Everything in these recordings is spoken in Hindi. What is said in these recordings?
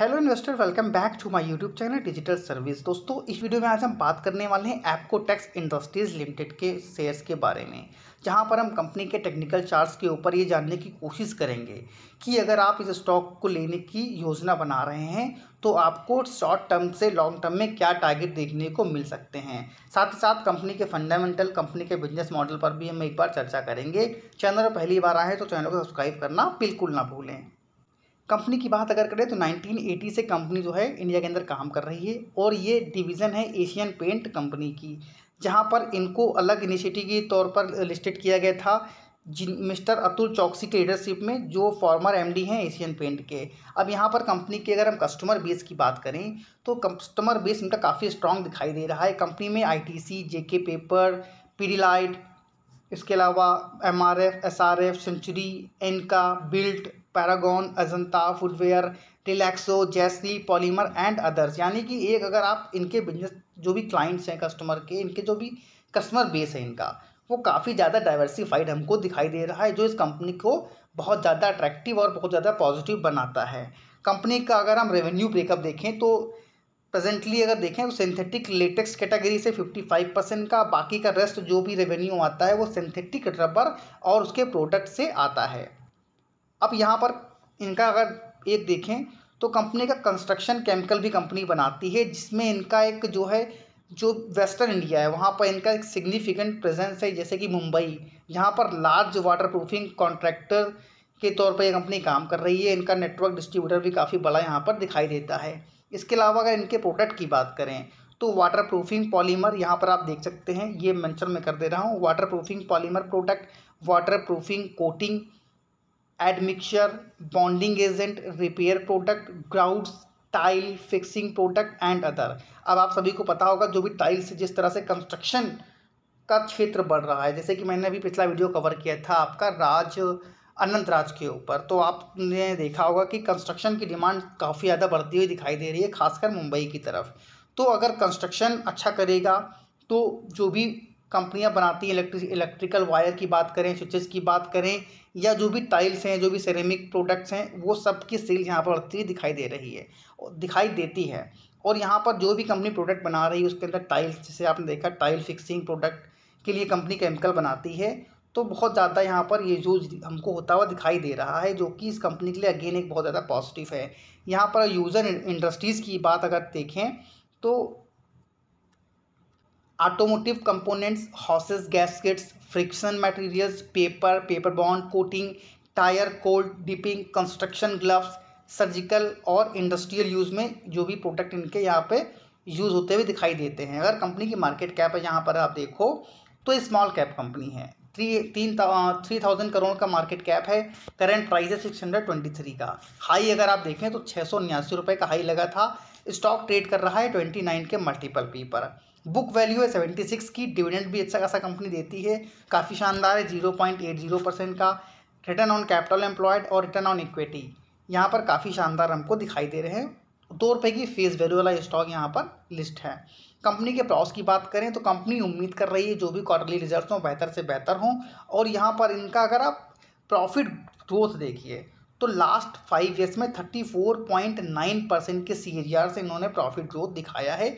hello investor welcome back to my YouTube channel digital service दोस्तों इस वीडियो में आज हम बात करने वाले हैं एप्को टैक्स इंडस्ट्रीज लिमिटेड के शेयर्स के बारे में जहां पर हम कंपनी के टेक्निकल चार्ट्स के ऊपर ये जानने की कोशिश करेंगे कि अगर आप इस स्टॉक को लेने की योजना बना रहे हैं तो आपको शॉर्ट टर्म से लॉन्ग टर्म में क्या टारगेट देखने को मिल सकते हैं साथ ही साथ कंपनी के फंडामेंटल कंपनी के बिजनेस मॉडल पर भी हम एक बार चर्चा करेंगे चैनल पर पहली बार आए तो चैनल को सब्सक्राइब करना बिल्कुल ना भूलें कंपनी की बात अगर करें तो 1980 से कंपनी जो है इंडिया के अंदर काम कर रही है और ये डिवीज़न है एशियन पेंट कंपनी की जहाँ पर इनको अलग इनिशिएटिव के तौर पर लिस्टेड किया गया था जिन मिस्टर अतुल चौकसी के लीडरशिप में जो फॉर्मर एमडी हैं एशियन पेंट के अब यहाँ पर कंपनी के अगर हम कस्टमर बेस की बात करें तो कस्टमर बेस इनका काफ़ी स्ट्रांग दिखाई दे रहा है कंपनी में आईटीसी जेके पेपर पीडीलाइट इसके अलावा MRF SRF century Enka Bilt Paragon Ajanta footwear Relaxo जैसी पॉलीमर एंड अदर्स यानी कि एक अगर आप इनके बिजनेस जो भी क्लाइंट्स हैं कस्टमर के इनके जो भी कस्टमर बेस है इनका वो काफ़ी ज़्यादा डाइवर्सिफाइड हमको दिखाई दे रहा है जो इस कंपनी को बहुत ज़्यादा अट्रैक्टिव और बहुत ज़्यादा पॉजिटिव बनाता है कंपनी का अगर हम रेवेन्यू ब्रेकअप देखें तो प्रेजेंटली अगर देखें तो सिंथेटिक लेटेक्स कैटेगरी से 55 परसेंट का बाकी का रेस्ट जो भी रेवेन्यू आता है वो सिंथेटिक रबर और उसके प्रोडक्ट से आता है अब यहाँ पर इनका अगर एक देखें तो कंपनी का कंस्ट्रक्शन केमिकल भी कंपनी बनाती है जिसमें इनका एक जो है जो वेस्टर्न इंडिया है वहाँ पर इनका एक सिग्निफिकेंट प्रेजेंस है जैसे कि मुंबई जहाँ पर लार्ज वाटर प्रूफिंग कॉन्ट्रैक्टर के तौर पर ये कंपनी काम कर रही है इनका नेटवर्क डिस्ट्रीब्यूटर भी काफ़ी बड़ा यहाँ पर दिखाई देता है इसके अलावा अगर इनके प्रोडक्ट की बात करें तो वाटर प्रूफिंग पॉलीमर यहाँ पर आप देख सकते हैं ये मेंशन में कर दे रहा हूँ water proofing polymer product water proofing coating admixer bonding agent repair product grouts tile fixing product and other अब आप सभी को पता होगा जो भी टाइल्स से जिस तरह से कंस्ट्रक्शन का क्षेत्र बढ़ रहा है जैसे कि मैंने अभी पिछला वीडियो कवर किया था आपका राज अनंत राज के ऊपर तो आपने देखा होगा कि कंस्ट्रक्शन की डिमांड काफ़ी ज़्यादा बढ़ती हुई दिखाई दे रही है खासकर मुंबई की तरफ तो अगर कंस्ट्रक्शन अच्छा करेगा तो जो भी कंपनियां बनाती हैं इलेक्ट्रिक इलेक्ट्रिकल वायर की बात करें स्विचेस की बात करें या जो भी टाइल्स हैं जो भी सेरेमिक प्रोडक्ट्स हैं वो सब की सेल्स यहाँ पर बढ़ती दिखाई दे रही है दिखाई देती है और यहाँ पर जो भी कंपनी प्रोडक्ट बना रही है उसके अंदर टाइल्स जैसे आपने देखा टाइल फिक्सिंग प्रोडक्ट के लिए कंपनी केमिकल बनाती है तो बहुत ज़्यादा यहाँ पर ये यूज़ हमको होता हुआ दिखाई दे रहा है जो कि इस कंपनी के लिए अगेन एक बहुत ज़्यादा पॉजिटिव है यहाँ पर यूज़र इंडस्ट्रीज़ की बात अगर देखें तो automotive components hoses gaskets friction materials paper paper bond coating tyre cold dipping construction gloves surgical और इंडस्ट्रियल यूज़ में जो भी प्रोडक्ट इनके यहाँ पे यूज़ होते हुए दिखाई देते हैं अगर कंपनी की मार्केट कैप है यहाँ पर आप देखो तो स्मॉल कैप कंपनी है थ्री तीन थ्री थाउजेंड करोड़ का मार्केट कैप है करंट प्राइस है सिक्स हंड्रेड ट्वेंटी थ्री का हाई अगर आप देखें तो छः सौ उन्यासी रुपये का हाई लगा था स्टॉक ट्रेड कर रहा है ट्वेंटी नाइन के मल्टीपल पी पर बुक वैल्यू है सेवेंटी सिक्स की डिविडेंड भी अच्छा खासा कंपनी देती है काफ़ी शानदार है zero point eight zero percent का रिटर्न ऑन कैपिटल एम्प्लॉयड और रिटर्न ऑन इक्विटी यहाँ पर काफ़ी शानदार हमको दिखाई दे रहे हैं दो रुपये की फेस वैल्यू वाला स्टॉक यहाँ पर लिस्ट है कंपनी के प्रॉस की बात करें तो कंपनी उम्मीद कर रही है जो भी क्वार्टरली रिजल्ट हों बेहतर से बेहतर हों और यहाँ पर इनका अगर आप प्रॉफिट ग्रोथ देखिए तो लास्ट फाइव ईयर्स में thirty four point nine percent के सी से इन्होंने प्रॉफिट ग्रोथ दिखाया है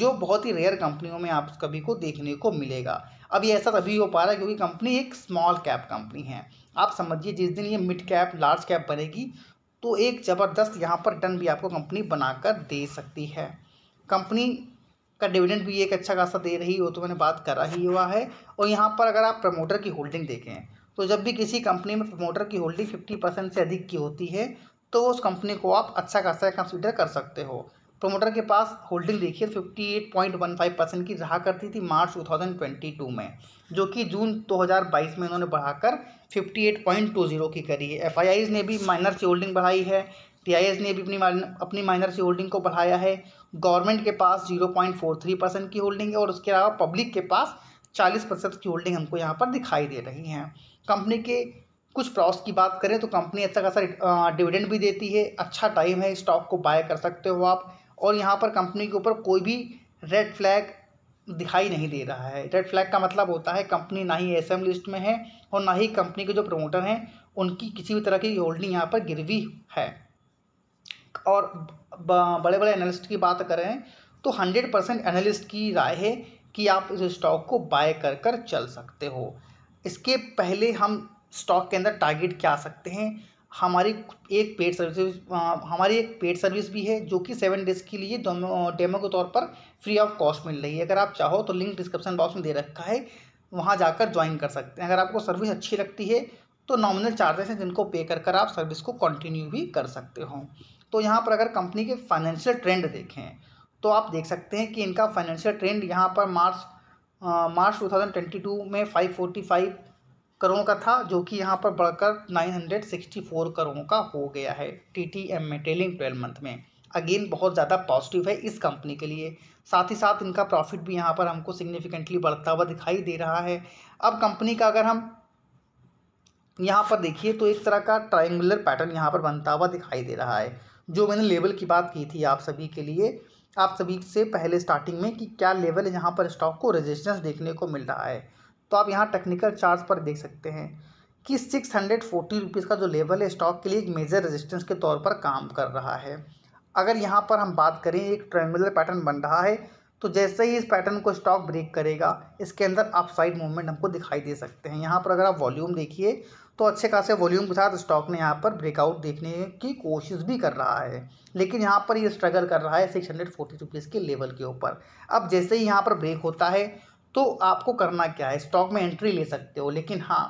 जो बहुत ही रेयर कंपनियों में आप कभी को देखने को मिलेगा अभी ऐसा तभी हो पा रहा है क्योंकि कंपनी एक स्मॉल कैप कंपनी है आप समझिए जिस दिन ये मिड कैप लार्ज कैप बनेगी तो एक ज़बरदस्त यहाँ पर टर्न भी आपको कंपनी बनाकर दे सकती है कंपनी का डिविडेंड भी एक अच्छा खासा दे रही हो तो मैंने बात करा ही हुआ है और यहाँ पर अगर आप प्रमोटर की होल्डिंग देखें तो जब भी किसी कंपनी में प्रमोटर की होल्डिंग फिफ्टी परसेंट से अधिक की होती है तो उस कंपनी को आप अच्छा खासा कंसिडर कर सकते हो प्रोमोटर के पास होल्डिंग देखिए 58.15 परसेंट की रहा करती थी मार्च 2022 में जो कि जून 2022 में इन्होंने बढ़ाकर 58.20 की करी है एफ ने भी माइनर सी होल्डिंग बढ़ाई है टी ने भी अपनी अपनी माइनर सी होल्डिंग को बढ़ाया है गवर्नमेंट के पास 0.43 परसेंट की होल्डिंग है और उसके अलावा पब्लिक के पास चालीस प्रतिशत की होल्डिंग हमको यहाँ पर दिखाई दे रही हैं कंपनी के कुछ प्रॉस की बात करें तो कंपनी अच्छा खासा डिविडेंड भी देती है अच्छा टाइम है स्टॉक को बाय कर सकते हो आप और यहाँ पर कंपनी के ऊपर कोई भी रेड फ्लैग दिखाई नहीं दे रहा है रेड फ्लैग का मतलब होता है कंपनी ना ही एस लिस्ट में है और ना ही कंपनी के जो प्रमोटर हैं उनकी किसी भी तरह की होल्डिंग यहाँ पर गिरवी है और बड़े बड़े एनालिस्ट की बात करें तो हंड्रेड परसेंट एनालिस्ट की राय है कि आप इस स्टॉक को बाय कर कर चल सकते हो इसके पहले हम स्टॉक के अंदर टारगेट क्या सकते हैं हमारी एक पेड सर्विस हमारी एक पेड सर्विस भी है जो कि सेवन डेज के लिए डेमो के तौर पर फ्री ऑफ कॉस्ट मिल रही है अगर आप चाहो तो लिंक डिस्क्रिप्शन बॉक्स में दे रखा है वहाँ जाकर ज्वाइन कर सकते हैं अगर आपको सर्विस अच्छी लगती है तो नॉमिनल चार्जेस हैं जिनको पे कर कर आप सर्विस को कंटिन्यू भी कर सकते हो तो यहाँ पर अगर कंपनी के फाइनेंशियल ट्रेंड देखें तो आप देख सकते हैं कि इनका फाइनेंशियल ट्रेंड यहाँ पर मार्च मार्च 2022 में 545 करोड़ का था जो कि यहाँ पर बढ़कर 964 करोड़ का हो गया है एम में टेलिंग ट्वेल्व मंथ में अगेन बहुत ज़्यादा पॉजिटिव है इस कंपनी के लिए साथ ही साथ इनका प्रॉफिट भी यहाँ पर हमको सिग्निफिकेंटली बढ़ता हुआ दिखाई दे रहा है अब कंपनी का अगर हम यहाँ पर देखिए तो एक तरह का ट्राइंगुलर पैटर्न यहाँ पर बनता हुआ दिखाई दे रहा है जो मैंने लेवल की बात की थी आप सभी के लिए आप सभी से पहले स्टार्टिंग में कि क्या लेवल यहाँ पर स्टॉक को रेजिस्टेंस देखने को मिल रहा है तो आप यहाँ टेक्निकल चार्ट पर देख सकते हैं कि सिक्स हंड्रेड फोर्टी रुपीज़ का जो लेवल है स्टॉक के लिए एक मेजर रेजिस्टेंस के तौर पर काम कर रहा है अगर यहाँ पर हम बात करें एक ट्रेंडुलर पैटर्न बन रहा है तो जैसे ही इस पैटर्न को स्टॉक ब्रेक करेगा इसके अंदर अपसाइड मूवमेंट हमको दिखाई दे सकते हैं यहाँ पर अगर आप वॉल्यूम देखिए तो अच्छे खासे वॉल्यूम के साथ स्टॉक ने यहाँ पर ब्रेकआउट देखने की कोशिश भी कर रहा है लेकिन यहाँ पर ये स्ट्रगल कर रहा है सिक्स हंड्रेड फोर्टी रुपीज़ के लेवल के ऊपर अब जैसे ही यहाँ पर ब्रेक होता है तो आपको करना क्या है स्टॉक में एंट्री ले सकते हो लेकिन हाँ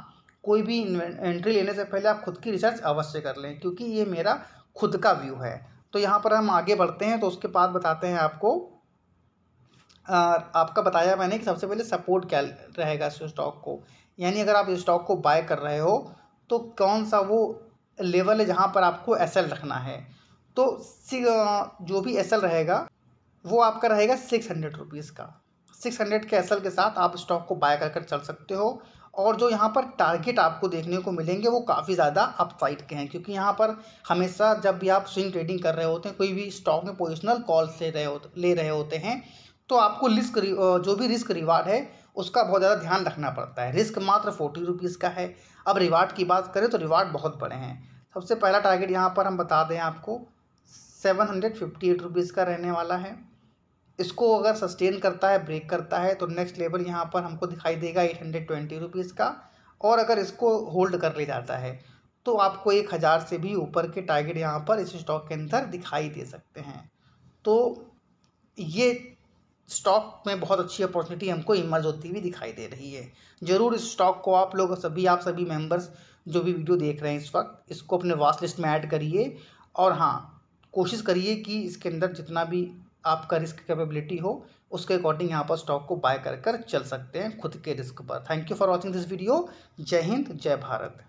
कोई भी एंट्री लेने से पहले आप खुद की रिसर्च अवश्य कर लें क्योंकि ये मेरा खुद का व्यू है तो यहाँ पर हम आगे बढ़ते हैं तो उसके बाद बताते हैं आपको आ, आपका बताया मैंने कि सबसे पहले सपोर्ट क्या रहेगा स्टॉक को यानी अगर आप स्टॉक को बाय कर रहे हो तो कौन सा वो लेवल है जहाँ पर आपको एस रखना है तो जो भी एस रहेगा वो आपका रहेगा सिक्स हंड्रेड रुपीज़ का सिक्स हंड्रेड के एसल के साथ आप स्टॉक को बाय कर कर चल सकते हो और जो यहाँ पर टारगेट आपको देखने को मिलेंगे वो काफ़ी ज़्यादा अपसाइड के हैं क्योंकि यहाँ पर हमेशा जब भी आप स्विंग ट्रेडिंग कर रहे होते हैं कोई भी स्टॉक में पोजिशनल कॉल्स ले रहे होते ले रहे होते हैं तो आपको रिस्क जो भी रिस्क रिवार्ड है उसका बहुत ज़्यादा ध्यान रखना पड़ता है रिस्क मात्र फोर्टी रुपीज़ का है अब रिवार्ड की बात करें तो रिवार्ड बहुत बड़े हैं सबसे पहला टारगेट यहाँ पर हम बता दें आपको seven hundred fifty eight rupees का रहने वाला है इसको अगर सस्टेन करता है ब्रेक करता है तो नेक्स्ट लेवल यहाँ पर हमको दिखाई देगा एट हंड्रेड ट्वेंटी रुपीज़ का और अगर इसको होल्ड कर ले जाता है तो आपको एक हज़ार से भी ऊपर के टारगेट यहाँ पर इस स्टॉक के अंदर दिखाई दे सकते हैं तो ये स्टॉक में बहुत अच्छी अपॉर्चुनिटी हमको इमर्ज होती हुई दिखाई दे रही है ज़रूर इस स्टॉक को आप लोग सभी आप सभी मेंबर्स जो भी वीडियो देख रहे हैं इस वक्त इसको अपने वॉच लिस्ट में ऐड करिए और हाँ कोशिश करिए कि इसके अंदर जितना भी आपका रिस्क कैपेबिलिटी हो उसके अकॉर्डिंग यहाँ पर स्टॉक को बाय कर कर चल सकते हैं खुद के रिस्क पर thank you for watching this video Jai Hind जय भारत